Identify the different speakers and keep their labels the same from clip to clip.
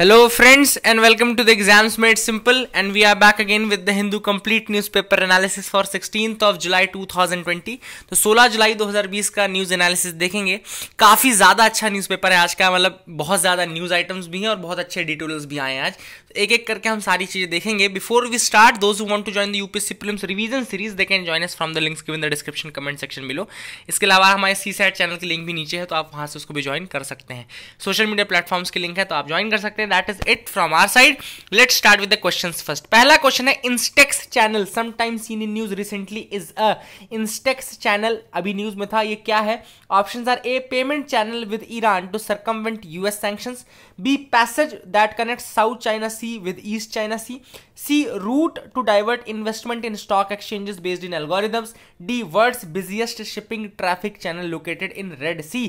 Speaker 1: Hello friends and welcome to the exams made simple and we are back again with the Hindu complete newspaper analysis for sixteen of July 2020 तो 16 जुलाई 2020 का news analysis देखेंगे काफ़ी ज़्यादा अच्छा newspaper है आज का मतलब बहुत ज़्यादा न्यूज़ आइटम्स भी हैं और बहुत अच्छे डिटेल्स भी आए हैं आज तो एक एक करके हम सारी चीज़ें देखेंगे before we start those want to join the C prelims revision series they can join us from the links given the description comment section below इसके अलावा हमारे सी सैड चैनल की लिंक भी नीचे है तो आप वहाँ से उसको भी ज्वाइन कर सकते हैं सोशल मीडिया प्लेटफॉर्म्स की लिंक है तो आप ज्वाइन कर सकते हैं that is it from our side let start with the questions first पहला क्वेश्चन है INSTEX channel sometime seen in news recently is a INSTEX channel अभी न्यूज में था ये क्या है option are a payment channel with Iran to circumvent US sanctions B passage that connect South China Sea with East China C C route to divert investment in stock exchanges based in algorithms D world's busiest shipping traffic channel located in Red Sea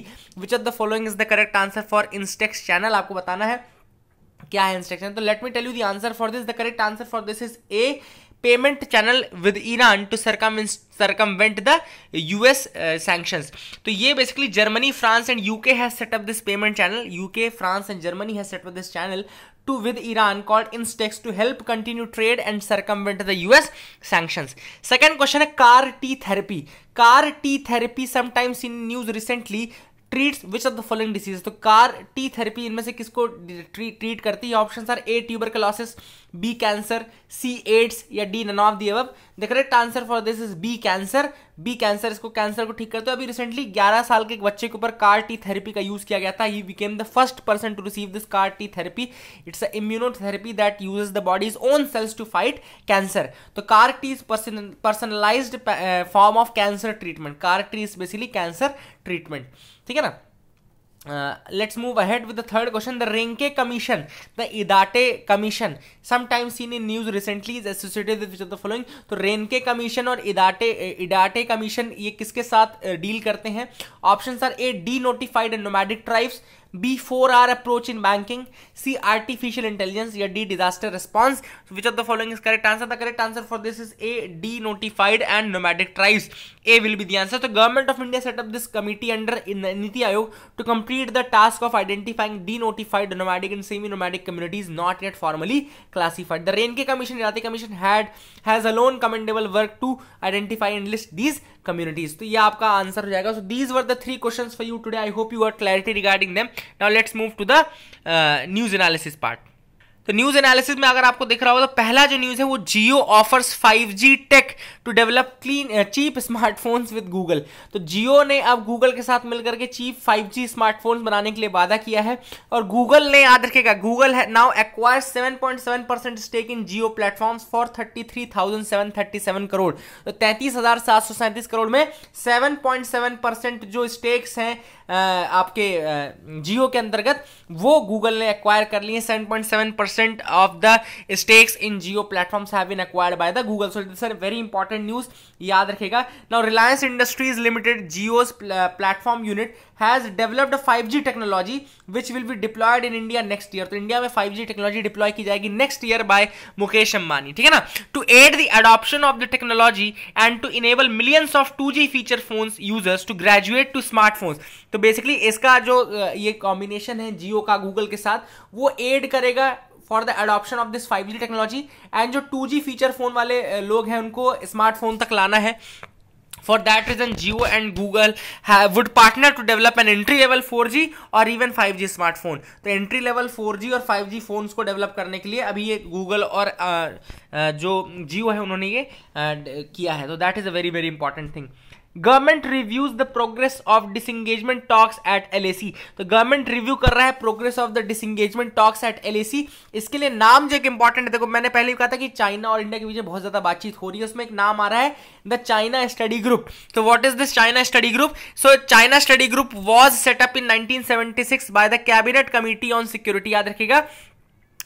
Speaker 1: which of the following is the correct answer for INSTEX channel आपको बताना है क्या है instruction तो let me tell you the answer for this the correct answer for this is a payment channel with Iran to circum circumvent the US sanctions तो ये basically Germany France and UK has set up this payment channel UK France and Germany has set up this channel to with Iran called INSTEX to help continue trade and circumvent the US sanctions second question है CAR T therapy CAR T therapy sometimes in news recently treats which of the following disease तो CAR T therapy इनमें से किसको treat करती है option are A tuberculosis B cancer C AIDS या D none of the अब the correct answer for this is B cancer B cancer इसको cancer को ठीक करते हो अभी रिसेंटली 11 साल के एक बच्चे के ऊपर कार टी थेरेपी का यूज किया गया था he became the first person to receive this CAR T therapy it's a immunotherapy that uses the body's own cells to fight cancer तो CAR T is personalise form of cancer treatment CAR T is basically cancer treatment ठीक है ना let's move ahead with the third question the Renke commission the Idate commission sometimes seen in news recently is associated with the following तो Renke commission और इदाटे इडाटे commission ये किसके साथ deal uh, करते हैं option are A denotified nomadic tribes B four R approach in banking, C artificial intelligence, yeah, D disaster response. which of the following is correct answer? The correct answer for this is A D notified and nomadic tribes. A will be the answer. So government of India set up this committee under Niti Aayog to complete the task of identifying the notified nomadic and semi-nomadic communities not yet formally classified. The Renke Commission, Rati Commission had has alone commendable work to identify and list these communities तो ये आपका answer हो जाएगा so these were the three questions for you today I hope you are clarity regarding them now let's move to the news analysis part तो news analysis में अगर आपको दिख रहा हो तो पहला जो न्यूज है वो Jio offers 5G tech to develop clean cheap smartphones with Google तो जियो ने अब गूगल के साथ मिलकर के चीप 5G स्मार्टफोन्स बनाने के लिए वादा किया है और गूगल ने याद रखेगा गूगल है now acquire 7.7 percent stake in Jio platform for thirty crore तो तैंतीस करोड़ में सेवन परसेंट जो स्टेक्स हैं uh, आपके जियो uh, के अंतर्गत वो गूगल ने एक्वायर कर लिए seven point percent of the stakes in Jio platforms have been acquired by the Google so sir very important news याद रखेगा now Reliance Industries Limited Jio platform unit has developed five G technology which will be deployed in India next year तो India में five G technology deploy की जाएगी next year by Mukesh Ambani ठीक है ना to add the adoption of the technology and to enable millions of two G feature phone users to graduate to smartphones तो basically इसका जो uh, ये कॉम्बिनेशन है जियो का गूगल के साथ वो एड करेगा for the adoption of this five technology and जो टू फीचर फ़ोन वाले लोग हैं उनको स्मार्टफोन तक लाना है for that reason Jio and Google would partner to develop an entry level four G और इवन फाइव जी स्मार्टफोन तो एंट्री लेवल फोर जी और फाइव जी फोन्स को डेवलप करने के लिए अभी ये गूगल और जो जियो है उन्होंने ये किया है तो that is a very very important thing government reviews the progress of disengagement talks at LAC तो गवर्नमेंट रिव्यू कर रहा है progress of the disengagement talks at LAC इसके लिए नाम जो एक इंपॉर्टेंट है देखो मैंने पहले भी कहा था कि चाइना और इंडिया के बीच में बहुत ज्यादा बातचीत हो रही है उसमें एक नाम आ रहा है द चाइना स्टडी ग्रुप तो what is this China study group so China study group was set up in nineteen seventy six by the cabinet committee on security याद रखेगा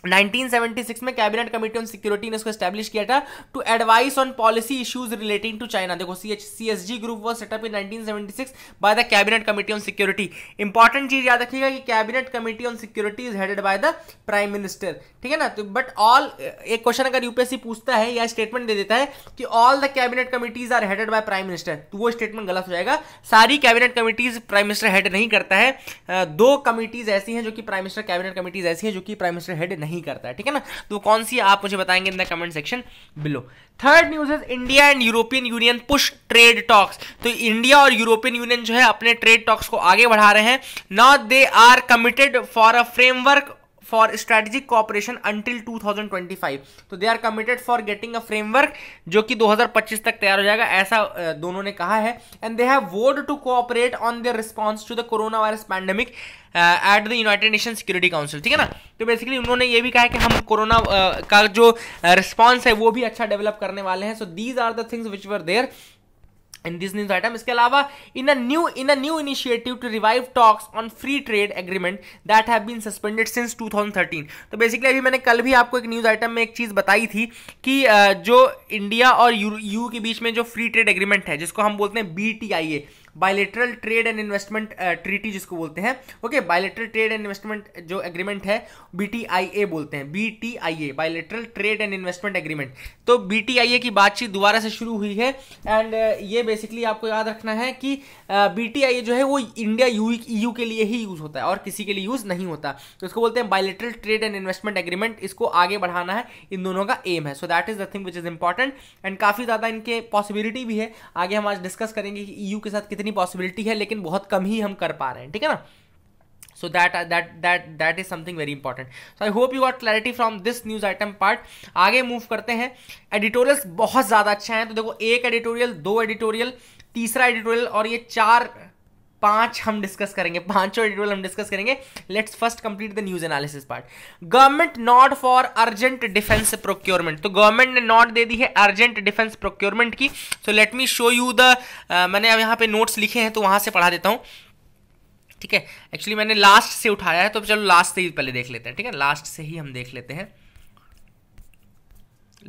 Speaker 1: 1976 में कैबिनेट कमेटी ऑन सिक्योरिटी ने इसको स्टैब्लिश किया था to advise on policy issues relating to China देखो C H C S G group was set up in 1976 by the cabinet committee on security important चीज याद रखिएगा कि cabinet committee on security is headed by the prime minister ठीक है ना तो but all एक क्वेश्चन अगर यूपीएससी पूछता है या स्टेटमेंट दे देता है कि all the cabinet committees are headed by prime minister तो वो स्टेटमेंट गलत हो जाएगा सारी cabinet committees prime minister head नहीं करता है दो कमिटीज ऐसी हैं जो कि प्राइम मिनिस्टर कैबिनेट कमिटीज ऐसी हैं जो कि प्राइम मिनिस्टर हेड नहीं नहीं करता है ठीक है ना तो कौन सी आप मुझे बताएंगे in the comment section below third news is India and European Union push trade talks तो इंडिया और यूरोपियन यूनियन जो है अपने ट्रेड टॉक्स को आगे बढ़ा रहे हैं not they are committed for a framework for strategic cooperation until 2025 तो they are committed for getting a framework जो कि 2025 तक तैयार हो जाएगा ऐसा दोनों ने कहा है and they have vowed to cooperate on their response to the corona virus pandemic at the United Nation Security Council ठीक है ना तो बेसिकली उन्होंने ये भी कहा है कि हम कोरोना uh, का जो रिस्पॉन्स है वो भी अच्छा डेवलप करने वाले हैं so these are the things which were there in this news item इसके अलावा in new in a new initiative to revive talks on free trade agreement that have been suspended since 2013 तो basically अभी मैंने कल भी आपको एक news item में एक चीज बताई थी कि जो इंडिया और यू यू के बीच में जो फ्री ट्रेड एग्रीमेंट है जिसको हम बोलते हैं B T I A bilateral trade and investment treaty जिसको बोलते हैं okay bilateral trade and investment जो एग्रीमेंट है बी बोलते हैं B T I A bilateral trade and investment agreement तो बी की बातचीत दोबारा से शुरू हुई है एंड uh, ये बेसिकली आपको याद रखना है कि बी uh, जो है वो इंडिया यू e, e के लिए ही यूज होता है और किसी के लिए यूज नहीं होता तो इसको बोलते हैं bilateral trade and investment agreement इसको आगे बढ़ाना है इन दोनों का एम है so that is the thing which is important and काफी ज्यादा इनके पॉसिबिलिटी भी है आगे हम आज डिस्कस करेंगे कि ईयू e के साथ कितनी इतनी पॉसिबिलिटी है लेकिन बहुत कम ही हम कर पा रहे हैं ठीक है ना so that uh, that that that is something very important so i hope you got clarity from this news item part आगे move करते हैं editorials बहुत ज़्यादा अच्छा है तो देखो एक editorial दो editorial तीसरा editorial और ये चार पांच हम डिस्कस करेंगे पांचों एडिटोरियल हम डिस्कस करेंगे let's first complete the news analysis part government nod for urgent defence procurement तो गवर्नमेंट ने नॉट दे दी है अर्जेंट डिफेंस प्रोक्योरमेंट की so let me show you the मैंने अब यहां पे नोट्स लिखे हैं तो वहां से पढ़ा देता हूं ठीक है एक्चुअली मैंने लास्ट से उठाया है तो चलो लास्ट से ही पहले देख लेते हैं ठीक है लास्ट से ही हम देख लेते हैं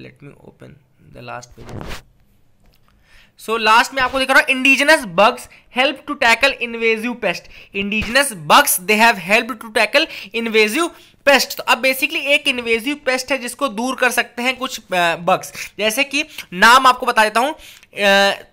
Speaker 1: let me open the last page so last में आपको देख रहा हूं indigenous bugs help to tackle invasive pest indigenous bugs they have help to tackle invasive pest तो अब बेसिकली एक इन्वेजिव पेस्ट है जिसको दूर कर सकते हैं कुछ बग्स जैसे कि नाम आपको बता देता हूं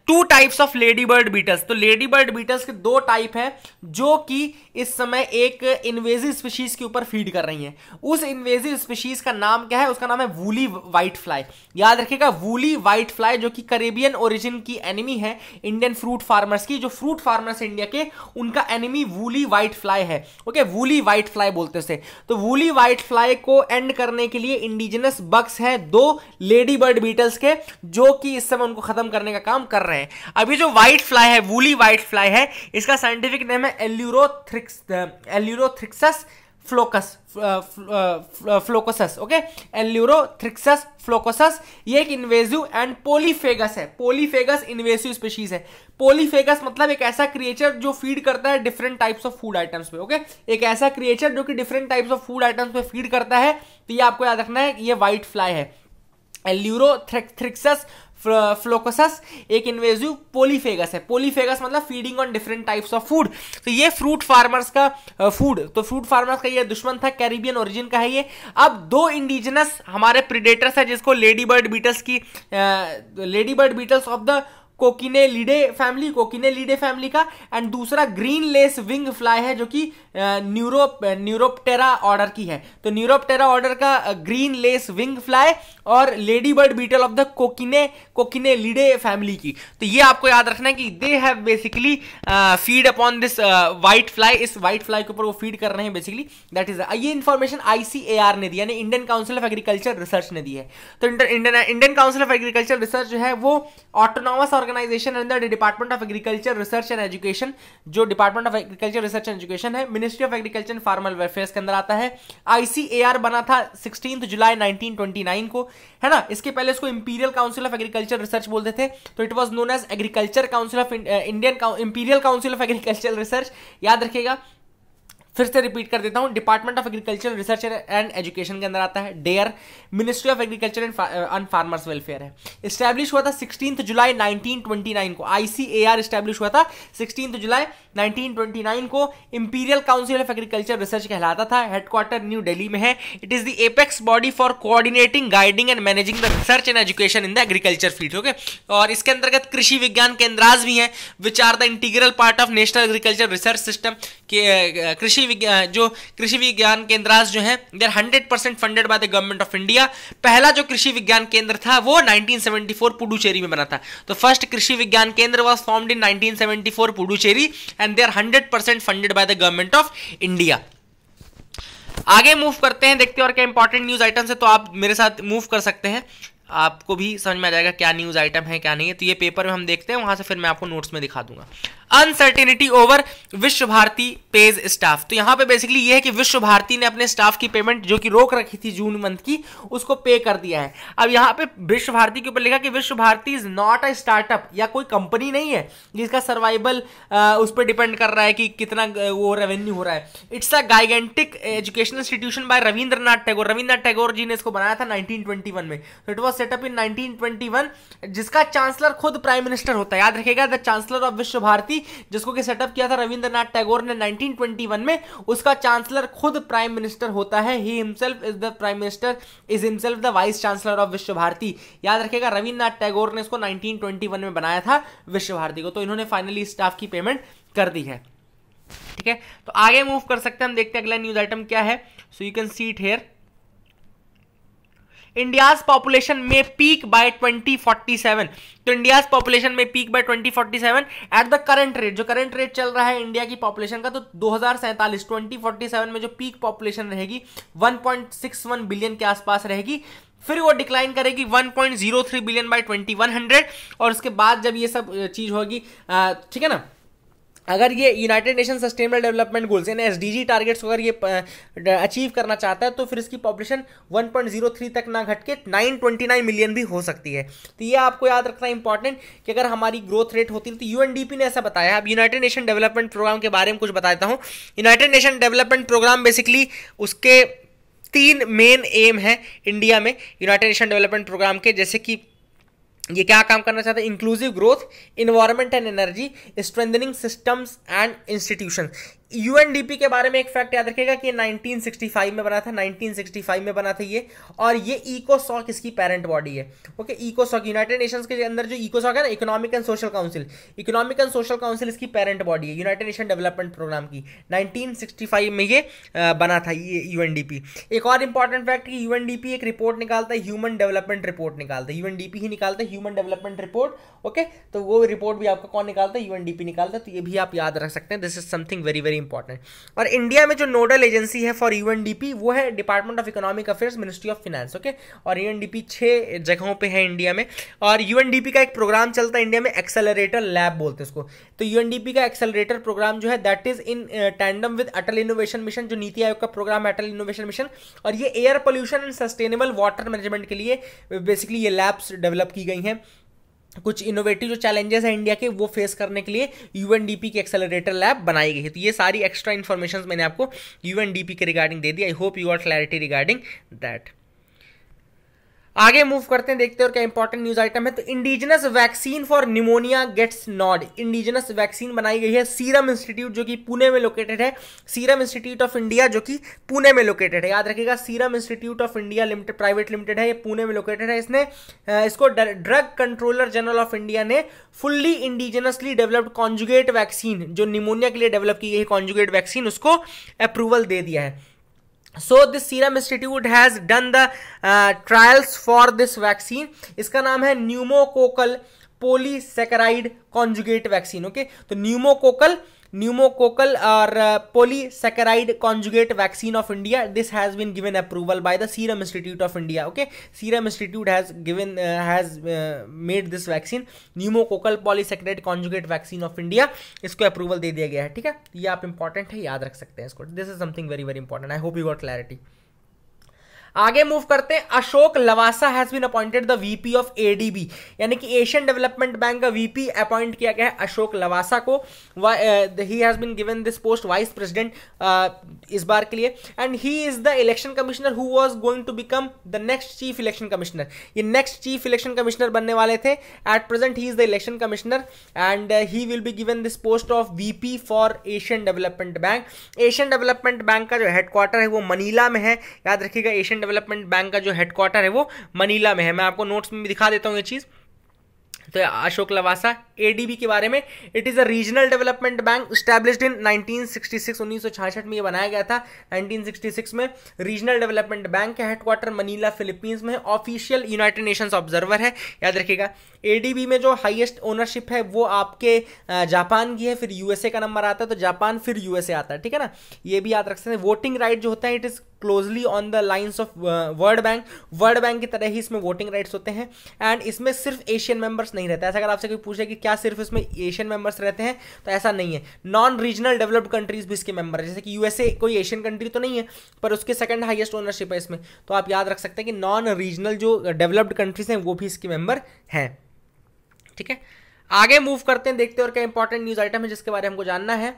Speaker 1: two types of lady bird beetles तो लेडी बर्ड बीटल्स के दो टाइप हैं जो कि इस समय एक इन्वेजिव स्पीशीज के ऊपर फीड कर रही हैं उस इन्वेजिव स्पीशीज का नाम क्या है उसका नाम है वूली वाइट फ्लाई याद रखिएगा वूली वाइट फ्लाई जो कि करेबियन ओरिजिन की एनिमी है इंडियन फ्रूट फार्मर्स की जो फ्रूट फ्रूट फार्मर्स इंडिया के उनका एनिमी वूली व्हाइट फ्लाई है ओके वूली व्हाइट फ्लाई बोलते से तो वूली व्हाइट फ्लाई को एंड करने के लिए इंडिजिनस बग्स हैं दो लेडी बर्ड बीटल्स के जो कि इस समय उनको खत्म करने का काम कर रहे हैं अभी जो व्हाइट फ्लाई है वूली व्हाइट फ्लाई है इसका साइंटिफिक नेम है एल्यूरोथ्रिक्स एल्यूरोथ्रिक्सस फ्लोकस फ्लोकोसस ओके एल्यूरोस फ्लोकोसस ये एक इन्वेजिव एंड पोलीफेगस है पोलीफेगस इन्वेसिव स्पेशीज है पोलीफेगस मतलब एक ऐसा क्रिएचर जो फीड करता है different types of food items पे ओके एक ऐसा क्रिएचर जो कि different types of food items पे फीड करता है तो ये आपको याद रखना है ये व्हाइट फ्लाई है एल्यूरोस फ्लोकोसस एक इन्वेजिव पोलीफेगस है पोलीफेगस मतलब feeding on different types of food तो ये फ्रूट फार्मर्स का फूड uh, तो फ्रूट फार्मर्स का ये दुश्मन था कैरिबियन ओरिजिन का है ये अब दो इंडिजिनस हमारे प्रिडेटर्स है जिसको लेडी बर्ड बीटल्स की lady bird beetles of the Coccinellidae family Coccinellidae family का एंड दूसरा ग्रीन लेस विंग फ्लाई है जो कि न्यूरोप न्यूरोप्टेरा ऑर्डर की है तो न्यूरोप्टेरा ऑर्डर का ग्रीन लेस विंग फ्लाई और lady bird beetle of the कोकिने कोकिने लीडे फैमिली की तो ये आपको याद रखना है कि they have basically feed upon this white fly इस वाइट फ्लाई के ऊपर वो फीड कर रहे हैं बेसिकली दैट इज ये इन्फॉर्मेशन आईसीएआर ने दी यानी Indian Council of Agriculture Research ने दी है तो Indian Indian Council of Agriculture Research जो है वो ऑटोनॉमस और organisation under Department of Agriculture Research and Education जो Department of Agriculture Research and Education है Ministry of Agriculture and Farmer Welfare के अंदर आता है आईसीएआर बना था सिक्सटीन जुलाई नाइनटीन को है ना इसके पहले इसको Imperial Council of Agriculture Research बोलते थे तो it was known as agriculture council of Indian Imperial Council of Agriculture Research याद रखेगा फिर से रिपीट कर देता हूँ Department of Agriculture Research and Education के अंदर आता है DARE Ministry of Agriculture and Farmers Welfare है स्टैब्लिश हुआ था सिक्सटीन जुलाई नाइनटीन को आर स्टैब्लिश हुआ था सिक्सटीन जुलाई नाइनटीन को Imperial Council of Agriculture research कहलाता था हेडक्वार्टर न्यू डेली में है it is the apex body for coordinating guiding and managing the research and education in the agriculture field okay और इसके अंतर्गत कृषि विज्ञान केंद्राज भी हैं which are the integral part of National Agriculture Research System के uh, कृषि कृषि जो कृषि विज्ञान केंद्र जो है they're hundred percent funded by the Government of India पहला जो कृषि विज्ञान केंद्र था वो 1974 पुडुचेरी में बना था तो first Krishi Vigyan Kendra was formed in 1974 Puducherry and they're hundred percent funded by the Government of India आगे मूव करते हैं देखते हैं और क्या इंपॉर्टेंट न्यूज आइटम्स है तो आप मेरे साथ मूव कर सकते हैं आपको भी समझ में आ जाएगा क्या न्यूज आइटम है क्या नहीं है तो ये पेपर में हम देखते हैं वहां से फिर मैं आपको नोट्स में दिखा दूंगा अनसर्टेनिटी ओवर विश्व भारती पेज स्टाफ तो यहां पे बेसिकली ये है कि विश्व भारती ने अपने स्टाफ की पेमेंट जो कि रोक रखी थी जून मंथ की उसको पे कर दिया है अब यहां पे विश्व भारती के ऊपर लिखा कि Vishwa Bharati is not a startup या कोई कंपनी नहीं है जिसका सर्वाइवल उस पर डिपेंड कर रहा है कि कितना वो रेवेन्यू हो रहा है it's a gigantic educational institution by Rabindranath Tagore Rabindranath Tagore ji ने इसको बनाया था नाइनटीन में तो it was set up in nineteen जिसका चांसलर खुद प्राइम मिनिस्टर होता है याद रखेगा the chancellor of Vishwa Bharti जिसको कि सेटअप किया था रविंद्रनाथ टैगोर ने 1921 में उसका चांसलर खुद प्राइम मिनिस्टर होता है he himself is the prime minister is himself the vice chancellor of Vishwa Bharati याद रखेगा रविन्द्रनाथ टैगोर ने इसको नाइनटीन में बनाया था विश्व भारती को तो इन्होंने फाइनली स्टाफ की पेमेंट कर दी है ठीक है तो आगे मूव कर सकते हैं हम देखते हैं अगला न्यूज आइटम क्या है so you can see it here India's population may peak by 2047 तो India's population may peak by 2047 at the current rate जो करंट रेट चल रहा है इंडिया की पॉपुलेशन का तो दो हजार में जो पीक पॉपुलेशन रहेगी 1.61 बिलियन के आसपास रहेगी फिर वो डिक्लाइन करेगी 1.03 बिलियन बाय 2100 और उसके बाद जब ये सब चीज़ होगी ठीक है ना अगर ये United Nation sustainable development goals यानी एस टारगेट्स को अगर ये अचीव करना चाहता है तो फिर इसकी पॉपुलेशन 1.03 तक ना घटके 929 मिलियन भी हो सकती है तो ये आपको याद रखना इंपॉर्टेंट कि अगर हमारी ग्रोथ रेट होती है तो यूएनडीपी ने ऐसा बताया अब यूनाइटेड नेशन डेवलपमेंट प्रोग्राम के बारे में कुछ बताता हूँ United Nation development programme basically उसके तीन मेन एम हैं इंडिया में यूनाइटेड नेशन डेवलपमेंट प्रोग्राम के जैसे कि ये क्या काम करना चाहता है inclusive growth environment and energy strengthening systems and institution UNDP के बारे में एक फैक्ट याद रखेगा कि 1965 में बना था 1965 में बना था ये और ये इकोसॉक इसकी पेरेंट बॉडी है ओके इकोसॉक यूनाइटेड नेशंस के अंदर जो इकोसॉक है ना economic and social council economic and social council इसकी पेरेंट बॉडी है यूनाइटेड नेशन डेवलपमेंट प्रोग्राम की नाइनटीन में ये बना था ये यूएनडीपी एक और इंपॉर्टेंट फैक्ट कि यू एक रिपोर्ट निकालता है ह्यूमन डेवलपमेंट रिपोर्ट निकालता है यू ही निकालता है ह्यूमन डेवलपमेंट रिपोर्ट ओके तो वो रिपोर्ट भी आपका कौन निकालता है यू निकालता है तो ये भी आप याद रख सकते हैं this is something very very important और इंडिया में जो नोडल एजेंसी है फॉर यूएनडीपी वो है Department of Economic Affairs Ministry of Finance okay और यूएनडीपी छह जगहों पे है इंडिया में और यूएनडीपी का एक प्रोग्राम चलता है इंडिया में एक्सेलरेटर लैब बोलते हैं उसको तो यूएनडीपी का एक्सेलरेटर प्रोग्राम जो है that is in tandem with Atal Innovation Mission जो नीति आयोग का प्रोग्राम है अटल इनोवेशन मिशन और ये air pollution and sustainable water management के लिए बेसिकली ये लैब्स डेवलप की गई हैं कुछ इनोवेटिव जो चैलेंजेस हैं इंडिया के वो फेस करने के लिए पी की एक्सेलरेटर लैब बनाई गई है तो ये सारी एक्स्ट्रा इन्फॉर्मेशन मैंने आपको पी के रिगार्डिंग दे दी I hope you are clarity regarding that आगे मूव करते हैं देखते हैं और क्या इंपॉर्टेंट न्यूज आइटम है तो indigenous vaccine for pneumonia gets nod indigenous vaccine बनाई गई है सीरम इंस्टीट्यूट जो कि पुणे में लोकेटेड है सीरम इंस्टीट्यूट ऑफ इंडिया जो कि पुणे में लोकेटेड है याद रखिएगा Serum Institute of India limited private limited है ये पुणे में लोकेटेड है इसने इसको Drug Controller General of India ने fully indigenously developed conjugate vaccine जो निमोनिया के लिए डेवलप की गई है कॉन्जुगेट वैक्सीन उसको अप्रूवल दे दिया है so this Serum Institute has done the trials for this vaccine इसका नाम है pneumococcal polysaccharide conjugate vaccine okay तो न्यूमोकोकल न्यूमोकोकल और polysaccharide conjugate vaccine of India this has been given approval by the Serum Institute of India okay Serum Institute has given has made this vaccine pneumococcal polysaccharide conjugate vaccine of India इसको approval दे दिया गया है ठीक है ये आप important है याद रख सकते हैं इसको this is something very very important I hope you got clarity आगे मूव करते हैं Ashok Lavasa has been appointed the VP of ADB यानी कि एशियन डेवलपमेंट बैंक का वीपी अपॉइंट किया गया है अशोक लवासा को he has been given this post vice president इस बार के लिए and he is the election commissioner who was going to become the next chief election commissioner ये नेक्स्ट चीफ इलेक्शन कमिश्नर बनने वाले थे at present he is the election commissioner and he will be given this post of VP for Asian Development Bank Asian Development bank का जो headquarter है वो Manila में है याद रखिएगा एशियन डेवलपमेंट बैंक का जो हेडक्वार्टर है वो मनीला में है मैं आपको नोट्स में भी दिखा देता हूँ ये चीज़ तो अशोक लवासा ए के बारे में it is a regional development bank establish in 1966 1966 में ये बनाया गया था 1966 में रीजनल डेवलपमेंट बैंक का हेडक्वार्टर मनीला फिलीपींस में ऑफिशियल यूनाइटेड नेशंस ऑब्जर्वर है याद रखिएगा ए में जो हाईएस्ट ओनरशिप है वो आपके जापान की है फिर यूएसए का नंबर आता है तो जापान फिर यूएसए आता है ठीक है ना ये भी याद रख सकते हैं वोटिंग राइट जो होता है it is closely on the lines of World Bank World Bank की तरह ही इसमें वोटिंग राइट्स होते हैं एंड इसमें सिर्फ एशियन मेंबर्स नहीं रहते ऐसा अगर आपसे कोई पूछे कि क्या सिर्फ इसमें एशियन मेंबर्स रहते हैं तो ऐसा नहीं है नॉन रीजनल डेवलप्ड कंट्रीज भी इसके मेंबर है जैसे कि यूएसए कोई एशियन कंट्री तो नहीं है पर उसके सेकंड हाइएस्ट ओनरशिप है इसमें तो आप याद रख सकते हैं कि नॉन रीजनल जो डेवलप्ड कंट्रीज हैं वो भी इसके मेंबर हैं ठीक है आगे मूव करते हैं देखते हैं और क्या इंपॉर्टेंट न्यूज़ आइटम है जिसके बारे में हमको जानना है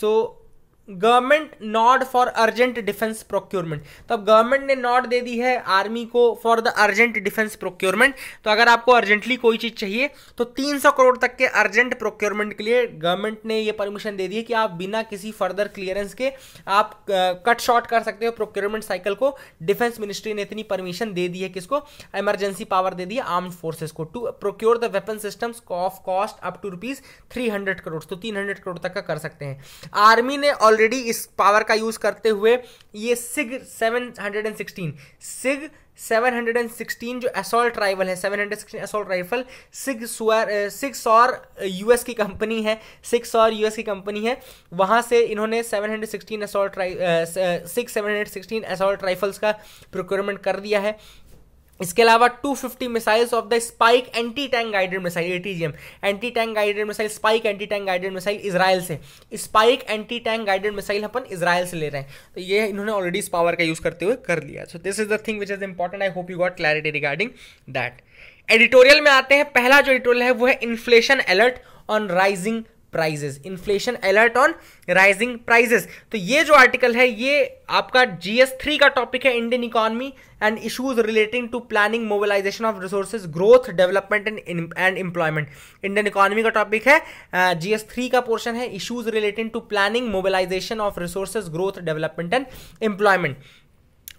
Speaker 1: so so, government nod for urgent defence procurement तो अब गवर्नमेंट ने नॉड दे दी है आर्मी को for the urgent defence procurement तो अगर आपको अर्जेंटली कोई चीज़ चाहिए तो 300 करोड़ तक के अर्जेंट प्रोक्योरमेंट के लिए गवर्नमेंट ने ये परमिशन दे दी है कि आप बिना किसी फर्दर क्लियरेंस के आप कट शॉर्ट कर सकते हो प्रोक्योरमेंट साइकिल को डिफेंस मिनिस्ट्री ने इतनी परमिशन दे दी है किसको इमरजेंसी पावर दे दी है आर्म्ड फोर्सेज को to procure the weapon systems of cost up to rupees three crore तो तीन करोड़ तक का कर सकते हैं आर्मी ने ऑलरेडी इस पावर का यूज़ करते हुए ये सिग 716 सिग 716 जो असोल्ट राइफल है 716 असॉल्ट राइफल सिग सुअर सिग और यूएस की कंपनी है सिग और यूएस की कंपनी है वहाँ से इन्होंने 716 असॉल्ट राइ सिक्स सेवन असॉल्ट राइफल्स का प्रोक्योरमेंट कर दिया है इसके अलावा 250 missiles of the Spike anti tank guided missile M anti tank guided missile Spike anti tank guided missile Israel से Spike anti tank guided missile अपन इसराइल से ले रहे हैं तो ये इन्होंने ऑलरेडी इस पावर का यूज करते हुए कर लिया so this is the thing which is important I hope you got clarity regarding that editorial में आते हैं पहला जो एडिटोरियल है वो है inflation alert on rising prices inflation alert on rising prices तो ये जो आर्टिकल है ये आपका जीएस थ्री का टॉपिक है Indian economy and issues relating to planning mobilisation of resources growth development and and employment Indian economy का topic है जीएस uh, थ्री का पोर्शन है issues relating to planning mobilisation of resources growth development and employment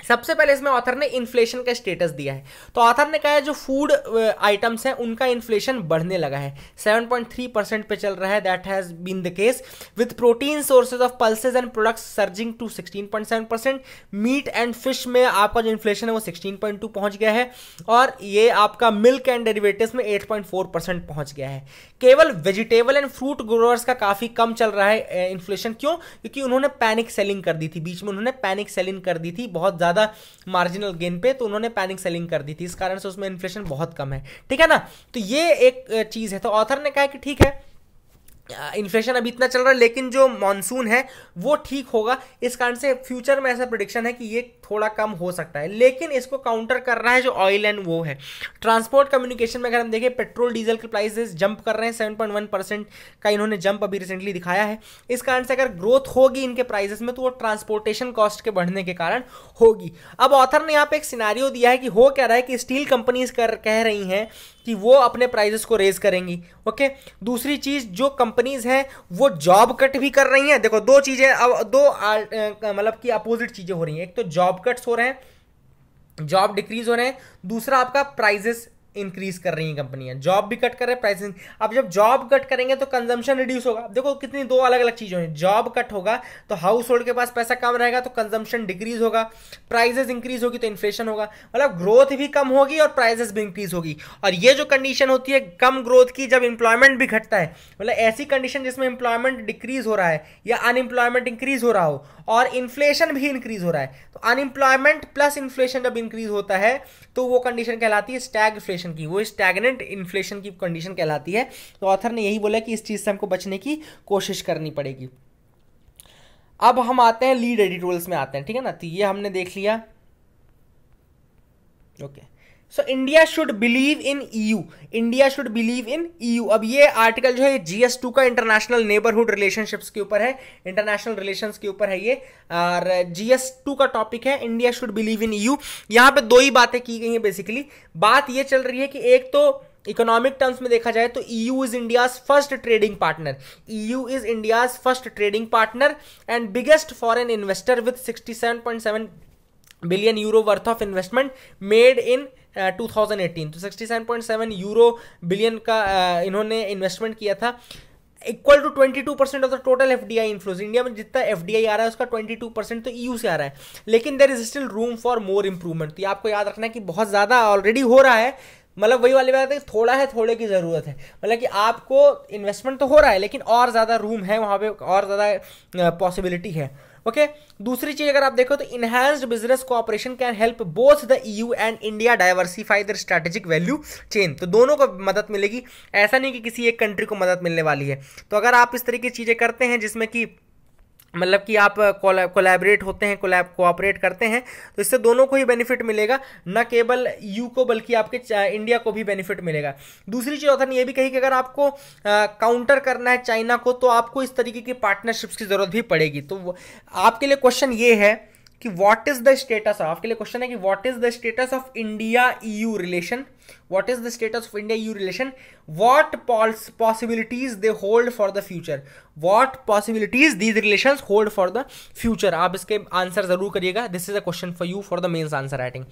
Speaker 1: सबसे पहले इसमें author ने inflation का status दिया है तो ऑथर ने कहा है जो फूड आइटम्स uh, हैं उनका इन्फ्लेशन बढ़ने लगा है 7.3 परसेंट पे चल रहा है that has been the case with protein sources of pulses and products surging to 16.7 percent meat and fish में आपका जो इन्फ्लेशन है वो 16.2 पहुंच गया है और ये आपका मिल्क एंड डेरिवेटिव में एट परसेंट गया है केवल वेजिटेबल एंड फ्रूट ग्रोअर्स का काफ़ी कम चल रहा है इन्फ्लेशन uh, क्यों क्योंकि उन्होंने पैनिक सेलिंग कर दी थी बीच में उन्होंने पैनिक सेलिंग कर दी थी बहुत ज़्यादा ज़्यादा मार्जिनल गेन पे तो उन्होंने पैनिक सेलिंग कर दी थी इस कारण से उसमें इन्फ्लेशन बहुत कम है ठीक है ना तो ये एक चीज़ है तो ऑथर ने कहा कि ठीक है इन्फ्लेशन अभी इतना चल रहा है लेकिन जो मानसून है वो ठीक होगा इस कारण से फ्यूचर में ऐसा प्रडिक्शन है कि ये थोड़ा कम हो सकता है लेकिन इसको काउंटर कर रहा है जो ऑयल एंड वो है ट्रांसपोर्ट कम्युनिकेशन में अगर हम देखें पेट्रोल डीजल के प्राइसेस जंप कर रहे हैं सेवन पॉइंट वन परसेंट का इन्होंने जंप अभी रिसेंटली दिखाया है इस कारण से अगर ग्रोथ होगी इनके प्राइजेस में तो वो ट्रांसपोर्टेशन कॉस्ट के बढ़ने के कारण होगी अब ऑथर ने यहाँ पे एक सिनारियो दिया है कि हो क्या रहा है कि स्टील कंपनीज कर कह रही हैं कि वो अपने प्राइजेस को रेज करेंगी ओके दूसरी चीज़ जो कंपनीज हैं वो जॉब कट भी कर रही हैं देखो दो चीज़ें अब दो मतलब कि अपोजिट चीज़ें हो रही हैं एक तो जॉब कट्स हो रहे हैं जॉब डिक्रीज हो रहे हैं दूसरा आपका प्राइजेस इंक्रीज कर रही हैं कंपनियां जॉब भी कट कर रहे हैं प्राइसिंग अब जब जॉब कट करेंगे तो कंजम्पशन रिड्यूस होगा देखो कितनी दो अलग अलग चीज़ें होंगी जॉब कट होगा तो हाउस होल्ड के पास पैसा कम रहेगा तो कंजम्पशन डिक्रीज होगा प्राइजेस इंक्रीज होगी तो इन्फ्लेशन होगा मतलब ग्रोथ भी कम होगी और प्राइजेस भी इंक्रीज होगी और ये जो कंडीशन होती है कम ग्रोथ की जब इंप्लॉयमेंट भी घटता है मतलब ऐसी कंडीशन जिसमें इंप्लॉयमेंट डिक्रीज हो रहा है या अनएम्प्लॉयमेंट इंक्रीज हो रहा हो और इन्फ्लेशन भी इंक्रीज हो रहा है तो अनएम्प्लॉयमेंट प्लस इन्फ्लेशन जब इंक्रीज होता है तो वो कंडीशन कहलाती है स्टैगफ्लेशन इन्फ्लेशन की वो स्टैगनेंट इन्फ्लेशन की कंडीशन कहलाती है तो ऑथर ने यही बोला कि इस चीज़ से हमको बचने की कोशिश करनी पड़ेगी अब हम आते हैं लीड एडिटोरियल्स में आते हैं ठीक है ना तो ये हमने देख लिया okay okay. So India should believe in EU India should believe in EU अब ये आर्टिकल जो है जीएस टू का इंटरनेशनल नेबरहुड रिलेशनशिप्स के ऊपर है इंटरनेशनल रिलेशन के ऊपर है ये और जीएस टू का टॉपिक है India should believe in EU यहाँ पे दो ही बातें की गई हैं बेसिकली बात ये चल रही है कि एक तो इकोनॉमिक टर्म्स में देखा जाए तो EU is India's first trading partner EU is India's first trading partner and biggest foreign investor with seven billion euro worth of investment made in 2018 तो 67.7 यूरो बिलियन का इन्होंने इन्वेस्टमेंट किया था equal to twenty two percent of the total F D I India में जितना F D आई आ रहा है उसका ट्वेंटी टू परसेंट तो ई e से आ रहा है लेकिन there is still room for more improvement तो ये आपको याद रखना है कि बहुत ज़्यादा ऑलरेडी हो रहा है मतलब वही वाली बात है थोड़ा है थोड़े की ज़रूरत है मतलब कि आपको इन्वेस्टमेंट तो हो रहा है लेकिन और ज़्यादा रूम है वहाँ पे और ज़्यादा पॉसिबिलिटी है ओके दूसरी चीज अगर आप देखो तो enhanced business cooperation can help both the EU and India diversify their strategic value chain तो दोनों को मदद मिलेगी ऐसा नहीं कि किसी एक कंट्री को मदद मिलने वाली है तो अगर आप इस तरीके की चीजें करते हैं जिसमें कि मतलब कि आप कोलैबोरेट होते हैं कोलैब कोऑपरेट करते हैं तो इससे दोनों को ही बेनिफिट मिलेगा न केवल यू को बल्कि आपके इंडिया को भी बेनिफिट मिलेगा दूसरी चीज़ ऑथर ने यह भी कही कि अगर आपको काउंटर करना है चाइना को तो आपको इस तरीके की पार्टनरशिप्स की ज़रूरत भी पड़ेगी तो आपके लिए क्वेश्चन ये है कि what is the status of आपके लिए क्वेश्चन है कि what is the status of India EU relation what is the status of India EU relation what possibilities they hold for the future what possibilities these relation hold for the future आप इसके answer जरूर करिएगा this is a question for you for the mains answer writing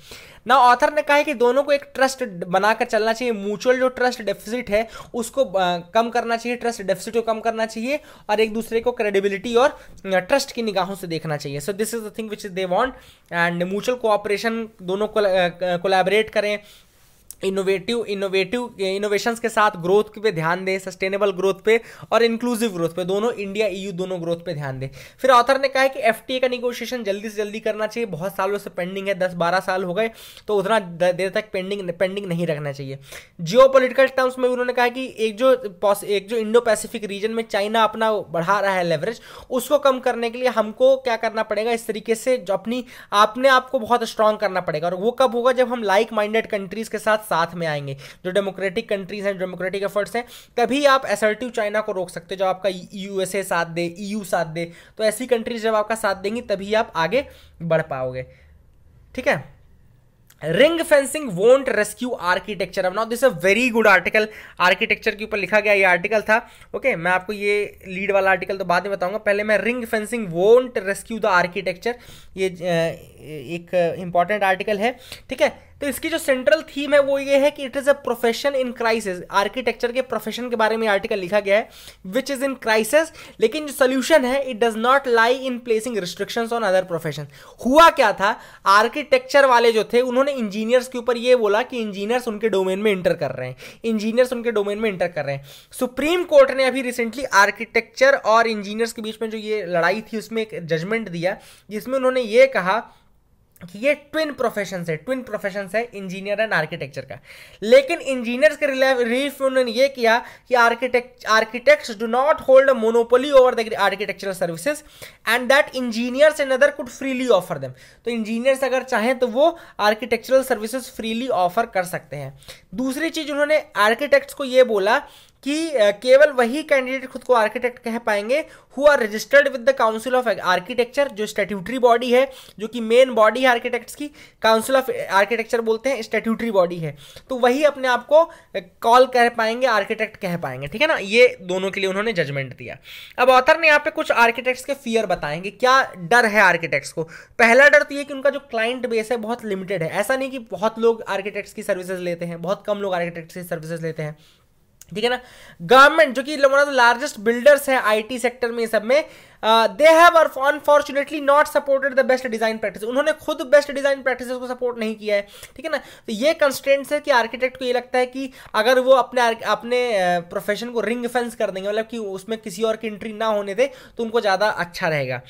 Speaker 1: ना author ने कहा है कि दोनों को एक ट्रस्ट बनाकर चलना चाहिए म्यूचुअल जो ट्रस्ट डेफिजिट है उसको कम करना चाहिए ट्रस्ट डेफिजिट को कम करना चाहिए और एक दूसरे को क्रेडिबिलिटी और ट्रस्ट की निगाहों से देखना चाहिए so this is the thing which is they want and mutual cooperation दोनों कोलेबरेट करें इनोवेटिव इनोवेटिव इनोवेशंस के साथ ग्रोथ पे ध्यान दें सस्टेनेबल ग्रोथ पे और इंक्लूसिव ग्रोथ पे दोनों इंडिया ईयू e दोनों ग्रोथ पे ध्यान दें फिर ऑथर ने कहा है कि एफ का निगोशिएशन जल्दी से जल्दी करना चाहिए बहुत सालों से पेंडिंग है दस बारह साल हो गए तो उतना देर तक पेंडिंग पेंडिंग नहीं रखना चाहिए जियो टर्म्स में उन्होंने कहा कि एक जो एक जो इंडो पैसिफिक रीजन में चाइना अपना बढ़ा रहा है लेवरेज उसको कम करने के लिए हमको क्या करना पड़ेगा इस तरीके से जो अपनी आपने आपको बहुत स्ट्रांग करना पड़ेगा और वो कब होगा जब हम लाइक माइंडेड कंट्रीज़ के साथ साथ में आएंगे जो डेमोक्रेटिक कंट्रीज हैं डेमोक्रेटिक एफर्ट्स हैं तभी आप एसर्टिव चाइना को रोक सकते हो जब आपका यूएसए साथ दे ईयू e साथ दे तो ऐसी कंट्रीज जब आपका साथ देंगी तभी आप आगे बढ़ पाओगे ठीक है ring fencing won't rescue architecture अब now this a very good article architecture के ऊपर लिखा गया ये आर्टिकल था ओके okay, मैं आपको ये लीड वाला आर्टिकल तो बाद में बताऊंगा पहले मैं ring fencing won't rescue the architecture ये एक इंपॉर्टेंट आर्टिकल है ठीक है तो इसकी जो सेंट्रल थीम है वो ये है कि it is a profession in crisis architecture के प्रोफेशन के बारे में आर्टिकल लिखा गया है विच इज़ इन क्राइसिस लेकिन जो सोल्यूशन है it does not lie in placing restriction on other profession हुआ क्या था आर्किटेक्चर वाले जो थे उन्होंने इंजीनियर्स के ऊपर ये बोला कि इंजीनियर्स उनके डोमेन में इंटर कर रहे हैं इंजीनियर्स उनके डोमेन में इंटर कर रहे हैं सुप्रीम कोर्ट ने अभी रिसेंटली आर्किटेक्चर और इंजीनियर्स के बीच में जो ये लड़ाई थी उसमें एक जजमेंट दिया जिसमें उन्होंने ये कहा ये ट्विन प्रोफेशन है ट्विन प्रोफेशन है इंजीनियर एंड आर्किटेक्चर का लेकिन इंजीनियर्स के रिलीफ उन्होंने ये किया कि architect architects do not hold a monopoly over the architectural services and that engineers and other could freely offer them तो इंजीनियर्स अगर चाहें तो वो आर्किटेक्चरल सर्विसेज फ्रीली ऑफर कर सकते हैं दूसरी चीज़ उन्होंने आर्किटेक्ट्स को ये बोला कि केवल वही कैंडिडेट खुद को आर्किटेक्ट कह पाएंगे who are registered with the Council of Architecture जो स्टेट्यूटरी बॉडी है जो कि मेन बॉडी है आर्किटेक्ट्स की काउंसिल ऑफ आर्किटेक्चर बोलते हैं स्टेट्यूटरी बॉडी है तो वही अपने आप को कॉल कह पाएंगे आर्किटेक्ट कह पाएंगे ठीक है ना ये दोनों के लिए उन्होंने जजमेंट दिया अब ऑथर ने यहाँ पे कुछ आर्किटेक्ट्स के फियर बताएंगे क्या डर है आर्किटेक्ट्स को पहला डर तो ये कि उनका जो क्लाइंट बेस है बहुत लिमिटेड है ऐसा नहीं कि बहुत लोग आर्किटेक्ट्स की सर्विसेज लेते हैं बहुत कम लोग आर्किटेक्ट्स की सर्विसेज लेते हैं ठीक है ना गवर्नमेंट जो कि one of the largest builders है आईटी सेक्टर में सब में they have unfortunately not supported the best design practice उन्होंने खुद बेस्ट डिजाइन प्रैक्टिस को सपोर्ट नहीं किया है ठीक है ना तो ये कंस्टेंट्स है कि आर्किटेक्ट को ये लगता है कि अगर वो अपने अपने प्रोफेशन uh, को रिंग फेंस कर देंगे मतलब कि उसमें किसी और की एंट्री ना होने दे तो उनको ज़्यादा अच्छा रहेगा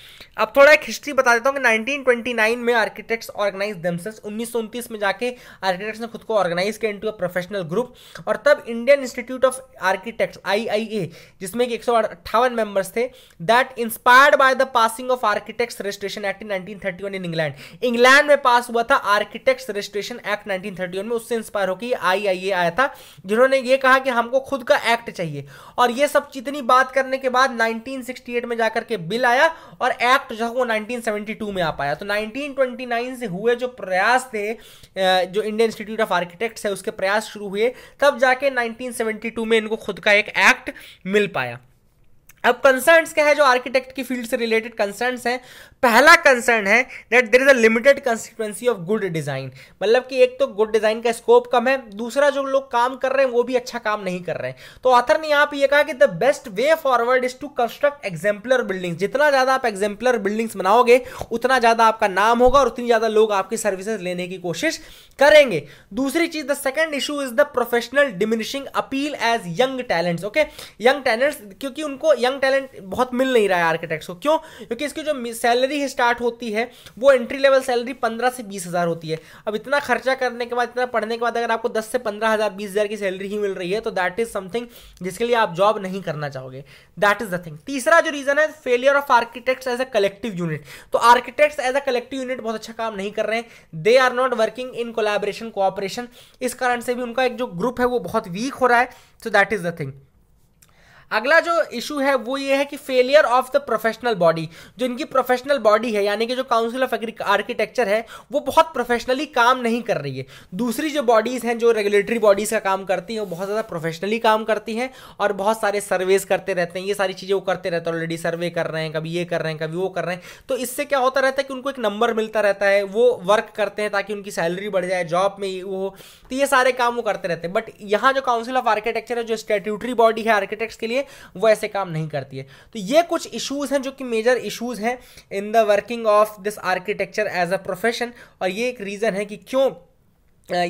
Speaker 1: अब थोड़ा एक हिस्ट्री बता देता हूँ कि 1929 में आर्किटेक्ट्स ऑर्गेनाइज दमसेस उन्नीस में जाके आर्किटेक्ट्स ने खुद को ऑर्गेनाइज किया इंटू अ प्रोफेशनल ग्रुप और तब Indian Institute of Architects I जिसमें कि एक मेंबर्स थे दैट इंस inspired by the passing of architects registration act in 1931 in England England में पास हुआ था आर्किटेक्ट्स रजिस्ट्रेशन एक्ट 1931 में उससे इंस्पायर होकर ए आया था जिन्होंने ये कहा कि हमको खुद का एक्ट चाहिए और ये सब जितनी बात करने के बाद 1968 में जाकर के बिल आया और एक्ट जो है वो 1972 में आ पाया तो 1929 से हुए जो प्रयास थे जो इंडियन इंस्टीट्यूट ऑफ आर्किटेक्ट्स है उसके प्रयास शुरू हुए तब जाके 1972 में इनको खुद का एक एक्ट मिल पाया अब कंसर्न्स क्या है जो आर्किटेक्ट की फील्ड से रिलेटेड कंसर्न्स हैं पहला कंसर्न है that there is a limited constituency of good design मतलब कि एक तो गुड डिजाइन का स्कोप कम है दूसरा जो लोग काम कर रहे हैं वो भी अच्छा काम नहीं कर रहे हैं तो ऑथर ने यहाँ पर यह कहा कि the best way forward is to construct exemplar buildings जितना ज्यादा आप एग्जाम्पलर बिल्डिंग्स बनाओगे उतना ज्यादा आपका नाम होगा और उतनी ज्यादा लोग आपकी सर्विसेज लेने की कोशिश करेंगे दूसरी चीज the second issue is the professional diminishing appeal as young talents okay young talents क्योंकि उनको यंग यंग टैलेंट बहुत मिल नहीं रहा है आर्किटेक्ट्स को क्यों क्योंकि इसकी जो सैलरी स्टार्ट होती है वो एंट्री लेवल सैलरी पंद्रह से बीस हज़ार होती है अब इतना खर्चा करने के बाद इतना पढ़ने के बाद अगर आपको दस से पंद्रह हज़ार बीस हज़ार की सैलरी ही मिल रही है तो दैट इज़ समथिंग जिसके लिए आप जॉब नहीं करना चाहोगे दैट इज़ द थिंग तीसरा जो रीज़न है failure of architects as a collective unit तो architects as a collective unit बहुत अच्छा काम नहीं कर रहे हैं they are not working in collaboration cooperation इस कारण से भी उनका एक जो ग्रुप है वो बहुत वीक हो रहा है so that is the thing अगला जो इशू है वो ये है कि failure of the professional body जो इनकी प्रोफेशनल बॉडी है यानी कि जो काउंसिल ऑफ आर्किटेक्चर है वो बहुत प्रोफेशनली काम नहीं कर रही है दूसरी जो बॉडीज़ हैं जो रेगुलेटरी बॉडीज़ का काम करती हैं वो बहुत ज़्यादा प्रोफेशनली काम करती हैं और बहुत सारे सर्वेज करते रहते हैं ये सारी चीज़ें वो करते रहते हैं ऑलरेडी सर्वे कर रहे हैं कभी ये कर रहे हैं कभी वो कर रहे हैं तो इससे क्या होता रहता है कि उनको एक नंबर मिलता रहता है वो वर्क करते हैं ताकि उनकी सैलरी बढ़ जाए जॉब में वो हो तो ये सारे काम वो करते रहते हैं बट यहाँ जो काउंसिल ऑफ आर्किटेक्चर है जो स्टेट्यूटरी बॉडी है आर्किटेक्ट्स के लिए है वो ऐसे काम नहीं करती है तो ये कुछ इशूज़ हैं जो कि मेजर इशूज़ हैं in the working of this architecture as a profession और ये एक रीज़न है कि क्यों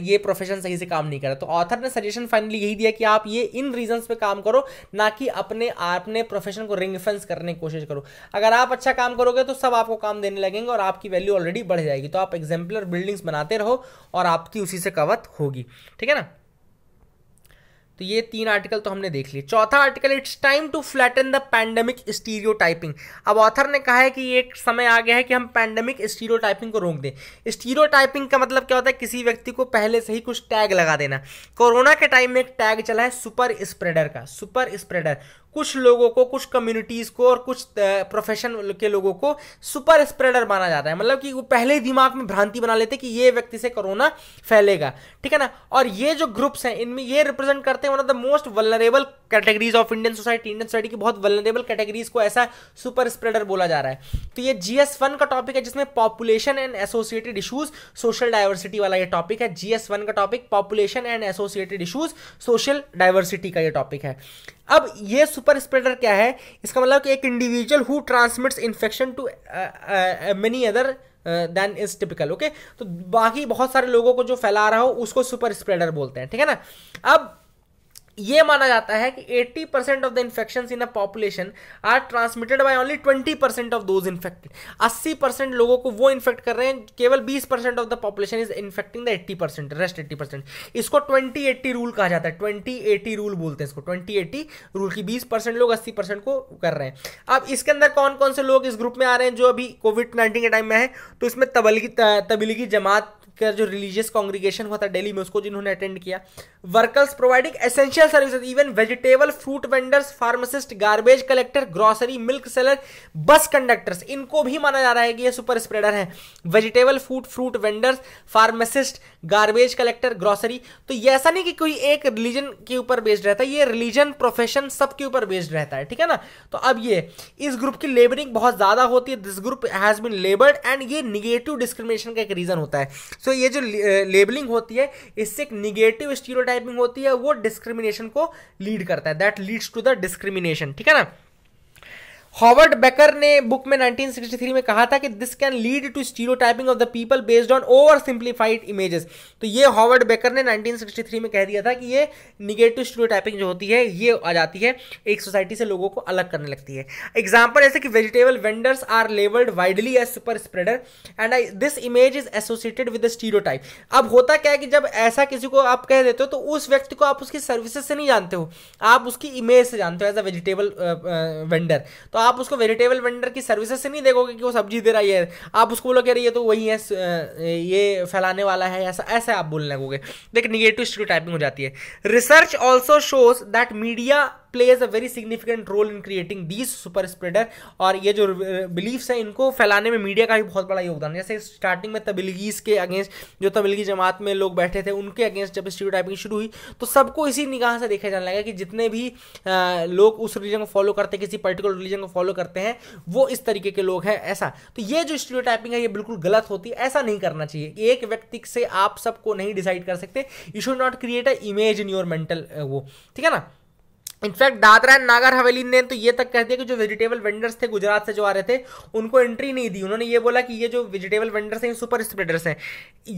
Speaker 1: ये प्रोफेशन सही से काम नहीं कर रहा तो ऑथर ने सजेशन फाइनली यही दिया कि आप ये इन रीजंस पे काम करो ना कि अपने आपने प्रोफेशन को रिंग फेंस करने की कोशिश करो अगर आप अच्छा काम करोगे तो सब आपको काम देने लगेंगे और आपकी वैल्यू ऑलरेडी बढ़ जाएगी तो आप एग्जाम्पलर बिल्डिंग्स बनाते रहो और आपकी उसी से कवत होगी ठीक है ना तो ये तीन आर्टिकल तो हमने देख लिए चौथा article it's time to flatten the pandemic stereotyping अब ऑथर ने कहा है कि एक समय आ गया है कि हम पैंडेमिक स्टीरियो टाइपिंग को रोक दें स्टीरियो टाइपिंग का मतलब क्या होता है किसी व्यक्ति को पहले से ही कुछ टैग लगा देना कोरोना के टाइम में एक टैग चला है सुपर स्प्रेडर का सुपर स्प्रेडर कुछ लोगों को कुछ कम्युनिटीज़ को और कुछ प्रोफेशन के लोगों को सुपर स्प्रेडर माना जाता है मतलब कि वो पहले ही दिमाग में भ्रांति बना लेते हैं कि ये व्यक्ति से कोरोना फैलेगा ठीक है ना और ये जो ग्रुप्स हैं इनमें ये रिप्रेजेंट करते हैं one of the most vulnerable categories of Indian society Indian society की बहुत वलरेबल कैटेगरीज को ऐसा सुपर स्प्रेडर बोला जा रहा है तो ये जी एस वन का टॉपिक है जिसमें population and associated issues social diversity वाला ये टॉपिक है जी एस वन का topic population and associated issues social diversity का ये टॉपिक है अब ये सुपर स्प्रेडर क्या है इसका मतलब कि एक individual who transmits infection to many other then is typical okay तो बाकी बहुत सारे लोगों को जो फैला रहा हो उसको सुपर स्प्रेडर बोलते हैं ठीक है ना अब ये माना जाता है कि 80 percent of the infection in a population are transmitted by only 20 percent of those infected 80 percent लोगों को वो इन्फेक्ट कर रहे हैं केवल 20 percent of the population is infecting the 80 percent rest 80 percent इसको 20 एट्टी रूल कहा जाता है 20 एटी रूल बोलते हैं इसको 20 एटी रूल की 20 परसेंट लोग 80 परसेंट को कर रहे हैं अब इसके अंदर कौन कौन से लोग इस ग्रुप में आ रहे हैं जो अभी कोविड नाइन्टीन के टाइम में है तो इसमें तबलीगी तबलीगी जमात का जो रिलीजियस कॉन्ग्रीगेशन हुआ था डेली में उसको जिन्होंने अटेंड किया workers providing essential services even vegetable fruit vendors pharmacist garbage collector grocery milk seller bus conductors इनको भी माना जा रहा है कि ये सुपर स्प्रेडर है vegetable food fruit vendors pharmacist garbage collector grocery तो ये ऐसा नहीं कि कोई एक रिलीजन के ऊपर बेस्ड रहता है ये रिलीजन प्रोफेशन सबके ऊपर बेस्ड रहता है ठीक है ना तो अब ये इस ग्रुप की लेबरिंग बहुत ज़्यादा होती है this group has been labelled and ये निगेटिव डिस्क्रिमिनेशन का एक रीज़न होता है सो तो ये जो लेबलिंग होती है इससे एक निगेटिव स्टीरियोटाइपिंग होती है वो डिस्क्रिमिनेशन को लीड करता है that leads to the discrimination ठीक है ना हॉवर्ड बेकर ने बुक में 1963 में कहा था कि this can lead to stereotyping of the people based on over simplified images तो ये हॉवर्ड बेकर ने 1963 में कह दिया था कि ये निगेटिव स्टीरो टाइपिंग जो होती है ये आ जाती है एक सोसाइटी से लोगों को अलग करने लगती है एग्जाम्पल ऐसे कि vegetable vendors are labelled widely as super spreader and this image is associated with stereo अब होता क्या है कि जब ऐसा किसी को आप कह देते हो तो उस व्यक्ति को आप उसकी सर्विसेज से नहीं जानते हो आप उसकी इमेज से जानते हो एज अ वेजिटेबल वेंडर तो आप उसको वेजिटेबल वेंडर की सर्विसेज से नहीं देखोगे कि वो सब्जी दे रहा है आप उसको बोलो कह रही है तो वही है ये फैलाने वाला है ऐसा ऐसा आप बोलने लगोगे देख निगेटिव टाइपिंग हो जाती है research also shows that media plays a very significant role in creating these super spreader और ये जो बिलीफ्स uh, हैं इनको फैलाने में मीडिया का भी बहुत बड़ा योगदान जैसे स्टार्टिंग में तबिलगीज़ के अगेंस्ट जो तबिलगी जमात में लोग बैठे थे उनके अगेंस्ट जब स्टीडियो टाइपिंग शुरू हुई तो सबको इसी निगाह से देखा जाने लगा कि जितने भी uh, लोग उस रिलीजन को फॉलो करते हैं किसी पर्टिकुलर रिलीजन को फॉलो करते हैं वो इस तरीके के लोग हैं ऐसा तो ये जो स्टीडियो टाइपिंग है ये बिल्कुल गलत होती है ऐसा नहीं करना चाहिए एक व्यक्ति से आप सबको नहीं डिसाइड कर सकते you should not create a image in your mental वो ठीक है ना इनफैक्ट दादरा एंड नागर हवेली ने तो ये तक कह दिया कि जो वेजिटेबल वेंडर्स थे गुजरात से जो आ रहे थे उनको एंट्री नहीं दी उन्होंने ये बोला कि ये जो वेजिटेबल वेंडर्स हैं ये सुपर स्प्रेडर्स हैं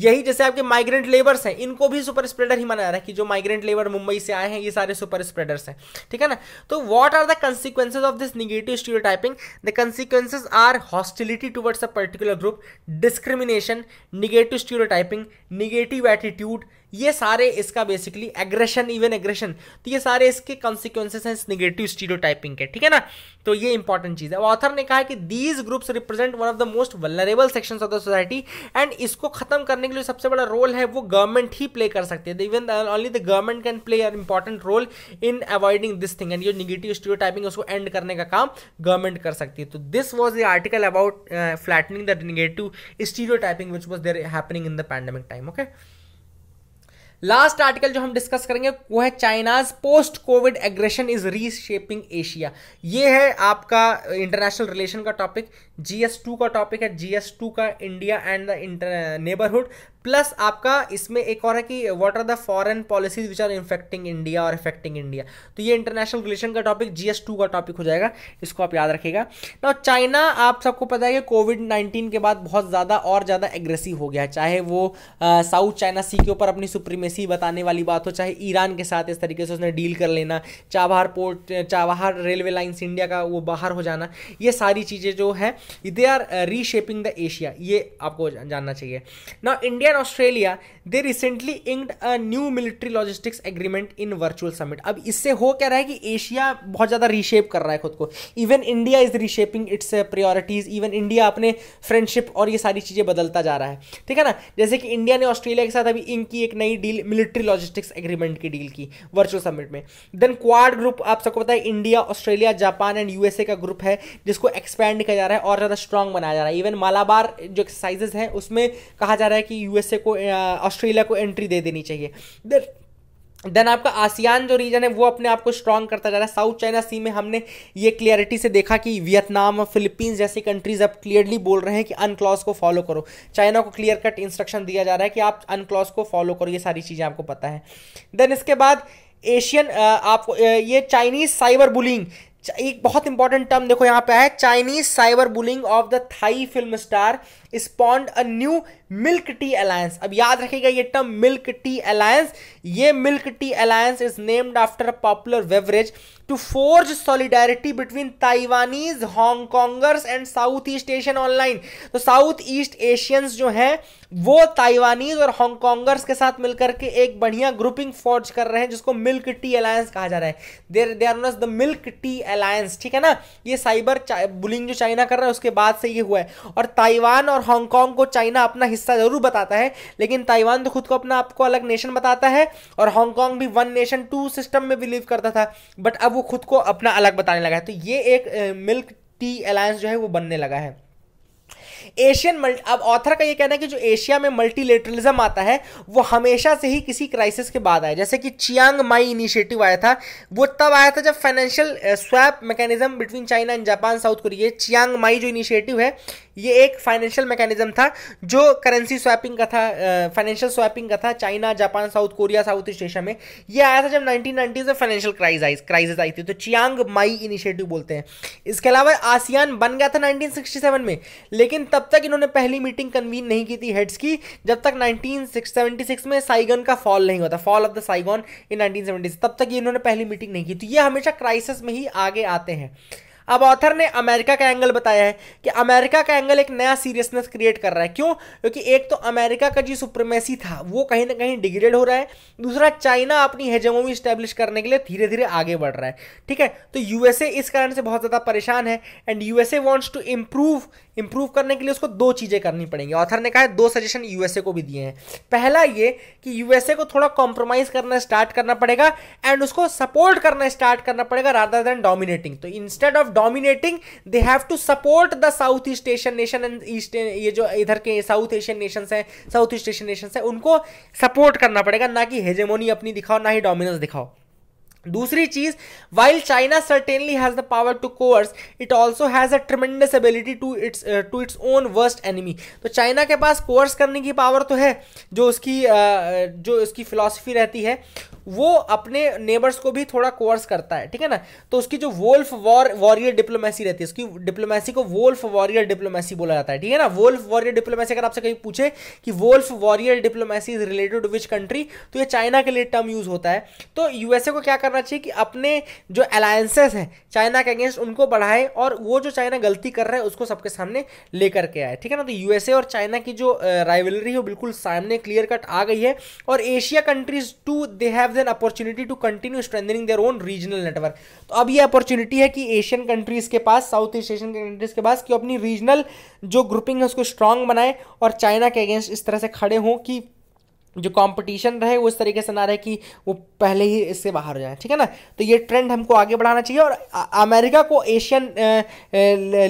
Speaker 1: यही जैसे आपके माइग्रेंट लेबर्स हैं इनको भी सुपर स्प्रेडर ही माना जा रहा है कि जो माइग्रेंट लेबर मुंबई से आए हैं ये सारे सुपर स्प्रेडर्स हैं ठीक है ना तो what are the consequences of this negative stereotyping the consequences are hostility towards a particular group discrimination negative stereotyping negative attitude ये सारे इसका बेसिकली एग्रेशन इवन एग्रेशन तो ये सारे इसके कॉन्सिक्वेंसेस हैं इस निगेटिव स्टीरियोटाइपिंग के ठीक है ना तो ये इंपॉर्टेंट चीज़ है ऑथर ने कहा है कि these groups represent one of the most vulnerable section of the society and इसको खत्म करने के लिए सबसे बड़ा रोल है वो गवर्नमेंट ही प्ले कर सकते है even only the government can play a important role in avoiding this thing and ये निगेटिव टाइपिंग उसको एंड करने का काम गवर्नमेंट कर सकती है तो this was the article about flattening the negative typing which was there happening in the pandemic time okay last article जो हम डिस्कस करेंगे वो है China's post COVID aggression is reshaping Asia ये है आपका इंटरनेशनल रिलेशन का टॉपिक जीएस टू का टॉपिक है जीएस टू का India and the inter neighbourhood plus आपका इसमें एक और है कि what are the foreign policies which are affecting India और इफेक्टिंग इंडिया तो ये इंटरनेशनल रिलेशन का टॉपिक जीएस टू का टॉपिक हो जाएगा इसको आप याद रखिएगा ना चाइना आप सबको पता है कि कोविड नाइन्टीन के बाद बहुत ज़्यादा और ज़्यादा एग्रेसिव हो गया है चाहे वो साउथ चाइना सी के ऊपर अपनी सुप्रीमेसी बताने वाली बात हो चाहे ईरान के साथ इस तरीके से उसने डील कर लेना Chabahar port Chabahar railway lines India का वो बाहर हो जाना ये सारी चीज़ें जो है they are reshaping the Asia ये आपको जानना चाहिए ना India and Australia they recently inked a new military logistics agreement in virtual summit अब इससे हो क्या रहा है कि एशिया बहुत ज़्यादा रीशेप कर रहा है खुद को even India is reshaping its priorities even India अपने फ्रेंडशिप और ये सारी चीज़ें बदलता जा रहा है ठीक है ना जैसे कि इंडिया ने ऑस्ट्रेलिया के साथ अभी इंक की एक नई डील मिलिट्री लॉजिस्टिक्स एग्रीमेंट की डील की वर्चुअल समिट में देन क्वाड ग्रुप आप सबको पता है India Australia Japan and USA का ग्रुप है जिसको एक्सपैंड किया जा रहा है और और ज़्यादा स्ट्रांग बनाया जा रहा है इवन मालाबार जो एक्सरसाइजेज हैं उसमें कहा जा रहा है कि यूएसए को ऑस्ट्रेलिया को एंट्री दे देनी चाहिए देन आपका आसियान जो रीजन है वो अपने आप को स्ट्रांग करता जा रहा है साउथ चाइना सी में हमने ये क्लियरिटी से देखा कि वियतनाम और फिलीपींस जैसी कंट्रीज अब क्लियरली बोल रहे हैं कि अनक्लॉज को फॉलो करो चाइना को क्लियर कट इंस्ट्रक्शन दिया जा रहा है कि आप अनक्लॉज को फॉलो करो ये सारी चीज़ें आपको पता है देन इसके बाद एशियन आपको ये चाइनीज साइबर बुलिंग एक बहुत इंपॉर्टेंट टर्म देखो यहाँ पे है Chinese cyber bullying of the Thai film star spawned a new milk tea alliance अब याद रखेगा ये टर्म मिल्क टी अलायंस ये milk tea alliance is named after a popular beverage to forge solidarity between Taiwanese Hongkongers and South East Asian online तो South East Asians जो हैं वो Taiwanese और हांगकॉन्गर्स के साथ मिलकर के एक बढ़िया ग्रुपिंग फॉर्ज कर रहे हैं जिसको मिल्क टी अलायंस कहा जा रहा है there they are the milk tea alliance ठीक है ना ये साइबर बुलिंग जो चाइना कर रहा है उसके बाद से ये हुआ है और ताइवान और हांगकांग को चाइना अपना हिस्सा जरूर बताता है लेकिन ताइवान तो खुद को अपना आपको अलग नेशन बताता है और हांगकांग भी वन नेशन टू सिस्टम में बिलीव करता था बट अब वो खुद को अपना अलग बताने लगा है तो ये एक मिल्क टी अलायंस जो है वो बनने लगा है एशियन मल्टी अब ऑथर का ये कहना है कि जो एशिया में मल्टीलेटरलिज्म आता है वो हमेशा से ही किसी क्राइसिस के बाद आया जैसे कि चियांग माई इनिशिएटिव आया था वो तब आया था जब financial swap mechanism between China and Japan South Korea Chiang Mai जो इनिशिएटिव है ये एक फाइनेंशियल मैकेनिज्म था जो करेंसी स्वैपिंग का था फाइनेंशियल स्वैपिंग का था China Japan South Korea South East Asia में ये आया था जब नाइनटीन नाइनटीज में फाइनेंशियल क्राइज आई क्राइसिस आई थी तो चियांग माई इनिशिएटिव बोलते हैं इसके अलावा आसियान बन गया था नाइनटीन में लेकिन तब तक इन्होंने पहली मीटिंग कन्वीन नहीं की थी हेड्स की जब तक नाइनटीन में साइगन का फॉल नहीं होता fall of the Saigon in nineteen तब तक इन्होंने पहली मीटिंग नहीं की तो ये हमेशा क्राइसिस में ही आगे आते हैं अब ऑथर ने अमेरिका का एंगल बताया है कि अमेरिका का एंगल एक नया सीरियसनेस क्रिएट कर रहा है क्यों क्योंकि एक तो अमेरिका का जो सुप्रीमेसी था वो कहीं ना कहीं डिग्रेड हो रहा है दूसरा चाइना अपनी हेजमोमी स्टैब्लिश करने के लिए धीरे धीरे आगे बढ़ रहा है ठीक है तो यूएसए इस कारण से बहुत ज़्यादा परेशान है and USA wants to improve improve करने के लिए उसको दो चीज़ें करनी पड़ेंगी ऑथर ने कहा है दो सजेशन यूएसए को भी दिए हैं पहला ये कि यूएसए को थोड़ा कॉम्प्रोमाइज़ करना स्टार्ट करना पड़ेगा एंड उसको सपोर्ट करना स्टार्ट करना पड़ेगा रादर देन डोमिनेटिंग तो instead of dominating they have to support the South East Asian nation and East ये जो इधर के साउथ एशियन नेशंस हैं साउथ ईस्ट एशियन नेशंस हैं उनको सपोर्ट करना पड़ेगा ना कि हेजेमोनी अपनी दिखाओ ना ही डोमिनेंस दिखाओ दूसरी चीज while China certainly has the power to coerce it also has a tremendous ability to its to its own worst enemy तो चाइना के पास कोर्स करने की पावर तो है जो उसकी uh, जो उसकी फिलॉसफी रहती है वो अपने नेबर्स को भी थोड़ा कोर्स करता है ठीक है ना तो उसकी जो वोल्फ वॉर वॉरियर डिप्लोमेसी रहती है उसकी डिप्लोमेसी को वोल्फ वॉरियर डिप्लोमेसी बोला जाता है ठीक है ना वोल्फ वॉरियर डिप्लोमेसी अगर आपसे कहीं पूछे कि wolf warrior diplomacy is related to which country तो ये चाइना के लिए टर्म यूज होता है तो यूएसए को क्या करना चाहिए कि अपने जो अलायंसेस हैं चाइना के अगेंस्ट उनको बढ़ाए और वो जो चाइना गलती कर रहा है उसको सबके सामने लेकर के आए ठीक है ना तो यूएसए और चाइना की जो राइवलरी है बिल्कुल सामने क्लियर कट आ गई है और Asia countries to they have have an opportunity to continue strengthening their own regional network तो अब ये अपॉर्चुनिटी है कि एशियन कंट्रीज के पास साउथ एशियन कंट्रीज के पास कि अपनी रीजनल जो ग्रुपिंग है उसको स्ट्रांग बनाए और चाइना के अगेंस्ट इस तरह से खड़े हों कि जो कंपटीशन रहे वो इस तरीके से ना रहे कि वो पहले ही इससे बाहर हो जाए ठीक है ना तो ये ट्रेंड हमको आगे बढ़ाना चाहिए और अमेरिका को एशियन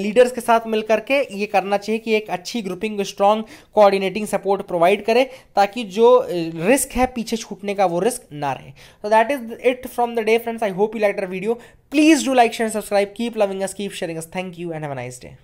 Speaker 1: लीडर्स के साथ मिल करके ये करना चाहिए कि एक अच्छी grouping strong coordinating support provide करे ताकि जो रिस्क है पीछे छूटने का वो रिस्क ना रहे तो that is it from the day friends I hope you like the video please do like share subscribe keep loving us keep sharing us thank you and have a nice day